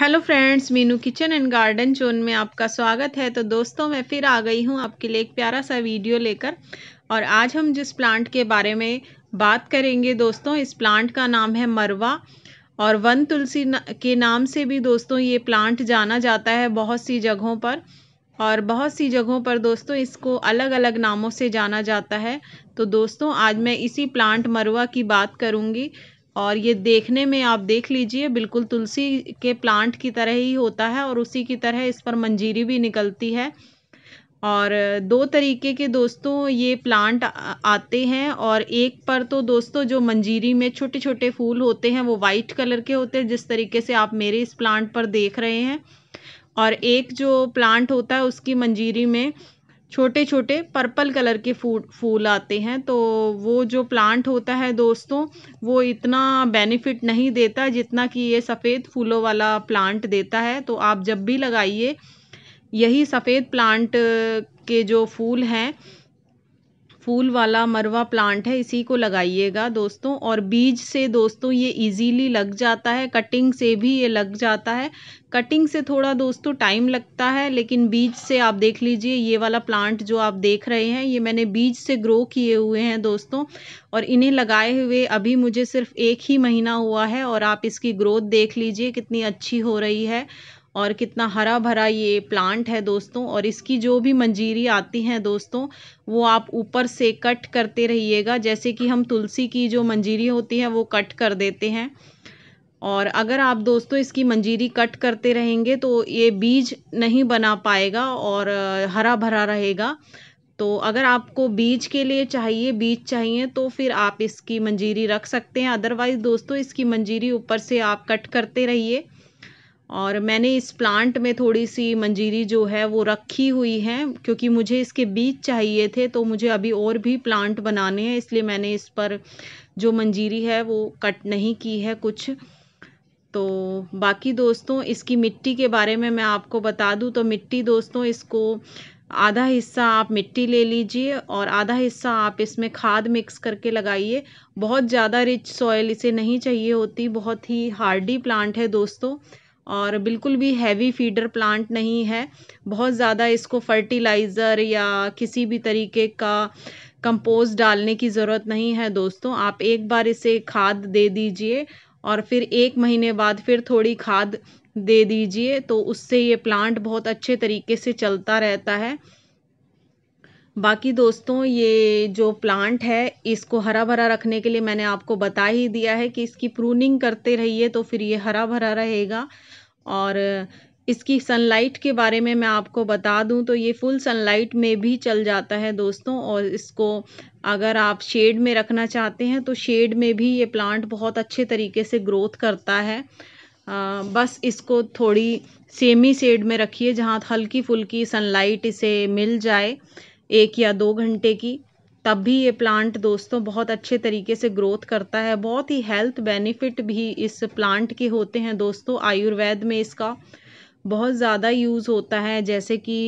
hello friends Meenu kitchen and garden zone में आपका स्वागत है तो दोस्तों मैं फिर आ गई हूँ आपके लिए एक प्यारा सा वीडियो लेकर और आज हम जिस प्लांट के बारे में बात करेंगे दोस्तों इस प्लांट का नाम है मरवा और वन तुलसी के नाम से भी दोस्तों ये प्लांट जाना जाता है बहुत सी जगहों पर और बहुत सी जगहों पर दोस्तों इसको अलग अलग नामों से जाना जाता है तो दोस्तों आज मैं इसी प्लांट मरुआ की बात करूँगी और ये देखने में आप देख लीजिए बिल्कुल तुलसी के प्लांट की तरह ही होता है और उसी की तरह इस पर मंजीरी भी निकलती है और दो तरीके के दोस्तों ये प्लांट आते हैं और एक पर तो दोस्तों जो मंजीरी में छोटे छोटे फूल होते हैं वो वाइट कलर के होते हैं जिस तरीके से आप मेरे इस प्लांट पर देख रहे हैं और एक जो प्लांट होता है उसकी मंजीरी में छोटे छोटे पर्पल कलर के फूल फूल आते हैं तो वो जो प्लांट होता है दोस्तों वो इतना बेनिफिट नहीं देता जितना कि ये सफ़ेद फूलों वाला प्लांट देता है तो आप जब भी लगाइए यही सफ़ेद प्लांट के जो फूल हैं फूल वाला मरवा प्लांट है इसी को लगाइएगा दोस्तों और बीज से दोस्तों ये इजीली लग जाता है कटिंग से भी ये लग जाता है कटिंग से थोड़ा दोस्तों टाइम लगता है लेकिन बीज से आप देख लीजिए ये वाला प्लांट जो आप देख रहे हैं ये मैंने बीज से ग्रो किए हुए हैं दोस्तों और इन्हें लगाए हुए अभी मुझे सिर्फ एक ही महीना हुआ है और आप इसकी ग्रोथ देख लीजिए कितनी अच्छी हो रही है और कितना हरा भरा ये प्लांट है दोस्तों और इसकी जो भी मंजीरी आती हैं दोस्तों वो आप ऊपर से कट करते रहिएगा जैसे कि हम तुलसी की जो मंजीरी होती है वो कट कर देते हैं और अगर आप दोस्तों इसकी मंजीरी कट करते रहेंगे तो ये बीज नहीं बना पाएगा और हरा भरा रहेगा तो अगर आपको बीज के लिए चाहिए बीज चाहिए तो फिर आप इसकी मंजीरी रख सकते हैं अदरवाइज़ दोस्तों इसकी मंजीरी ऊपर से आप कट करते रहिए और मैंने इस प्लांट में थोड़ी सी मंजीरी जो है वो रखी हुई है क्योंकि मुझे इसके बीज चाहिए थे तो मुझे अभी और भी प्लांट बनाने हैं इसलिए मैंने इस पर जो मंजीरी है वो कट नहीं की है कुछ तो बाकी दोस्तों इसकी मिट्टी के बारे में मैं आपको बता दूं तो मिट्टी दोस्तों इसको आधा हिस्सा आप मिट्टी ले लीजिए और आधा हिस्सा आप इसमें खाद मिक्स करके लगाइए बहुत ज़्यादा रिच सॉयल इसे नहीं चाहिए होती बहुत ही हार्डी प्लांट है दोस्तों और बिल्कुल भी हैवी फीडर प्लांट नहीं है बहुत ज़्यादा इसको फर्टिलाइज़र या किसी भी तरीके का कंपोस्ट डालने की ज़रूरत नहीं है दोस्तों आप एक बार इसे खाद दे दीजिए और फिर एक महीने बाद फिर थोड़ी खाद दे दीजिए तो उससे ये प्लांट बहुत अच्छे तरीके से चलता रहता है बाकी दोस्तों ये जो प्लांट है इसको हरा भरा रखने के लिए मैंने आपको बता ही दिया है कि इसकी प्रूनिंग करते रहिए तो फिर ये हरा भरा रहेगा और इसकी सनलाइट के बारे में मैं आपको बता दूं तो ये फुल सनलाइट में भी चल जाता है दोस्तों और इसको अगर आप शेड में रखना चाहते हैं तो शेड में भी ये प्लांट बहुत अच्छे तरीके से ग्रोथ करता है आ, बस इसको थोड़ी सेमी शेड में रखिए जहाँ हल्की फुल्की सनलाइट इसे मिल जाए एक या दो घंटे की तब भी ये प्लांट दोस्तों बहुत अच्छे तरीके से ग्रोथ करता है बहुत ही हेल्थ बेनिफिट भी इस प्लांट के होते हैं दोस्तों आयुर्वेद में इसका बहुत ज़्यादा यूज़ होता है जैसे कि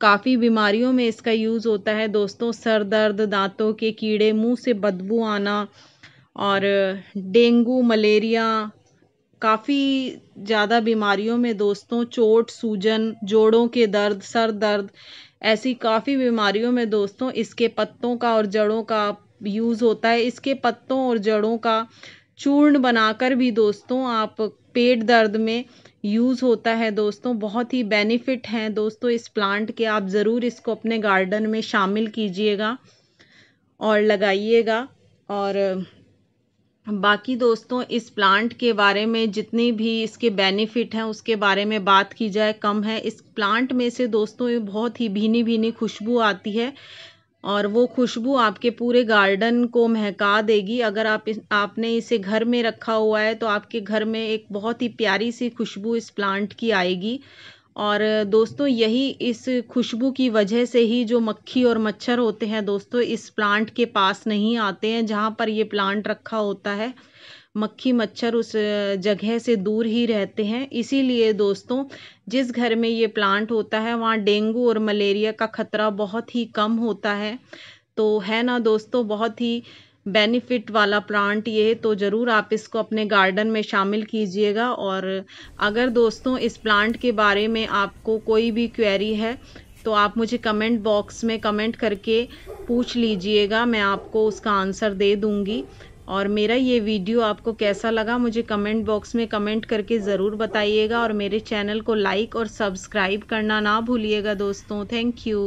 काफ़ी बीमारियों में इसका यूज़ होता है दोस्तों सर दर्द दांतों के कीड़े मुंह से बदबू आना और डेंगू मलेरिया काफ़ी ज़्यादा बीमारियों में दोस्तों चोट सूजन जोड़ों के दर्द सर दर्द ऐसी काफ़ी बीमारियों में दोस्तों इसके पत्तों का और जड़ों का यूज़ होता है इसके पत्तों और जड़ों का चूर्ण बनाकर भी दोस्तों आप पेट दर्द में यूज़ होता है दोस्तों बहुत ही बेनिफिट हैं दोस्तों इस प्लांट के आप ज़रूर इसको अपने गार्डन में शामिल कीजिएगा और लगाइएगा और बाकी दोस्तों इस प्लांट के बारे में जितनी भी इसके बेनिफिट हैं उसके बारे में बात की जाए कम है इस प्लांट में से दोस्तों ये बहुत ही भीनी भीनी खुशबू आती है और वो खुशबू आपके पूरे गार्डन को महका देगी अगर आप इस, आपने इसे घर में रखा हुआ है तो आपके घर में एक बहुत ही प्यारी सी खुशबू इस प्लांट की आएगी और दोस्तों यही इस खुशबू की वजह से ही जो मक्खी और मच्छर होते हैं दोस्तों इस प्लांट के पास नहीं आते हैं जहाँ पर ये प्लांट रखा होता है मक्खी मच्छर उस जगह से दूर ही रहते हैं इसीलिए दोस्तों जिस घर में ये प्लांट होता है वहाँ डेंगू और मलेरिया का खतरा बहुत ही कम होता है तो है ना दोस्तों बहुत ही बेनिफिट वाला प्लांट ये तो ज़रूर आप इसको अपने गार्डन में शामिल कीजिएगा और अगर दोस्तों इस प्लांट के बारे में आपको कोई भी क्वेरी है तो आप मुझे कमेंट बॉक्स में कमेंट करके पूछ लीजिएगा मैं आपको उसका आंसर दे दूँगी और मेरा ये वीडियो आपको कैसा लगा मुझे कमेंट बॉक्स में कमेंट करके ज़रूर बताइएगा और मेरे चैनल को लाइक और सब्सक्राइब करना ना भूलिएगा दोस्तों थैंक यू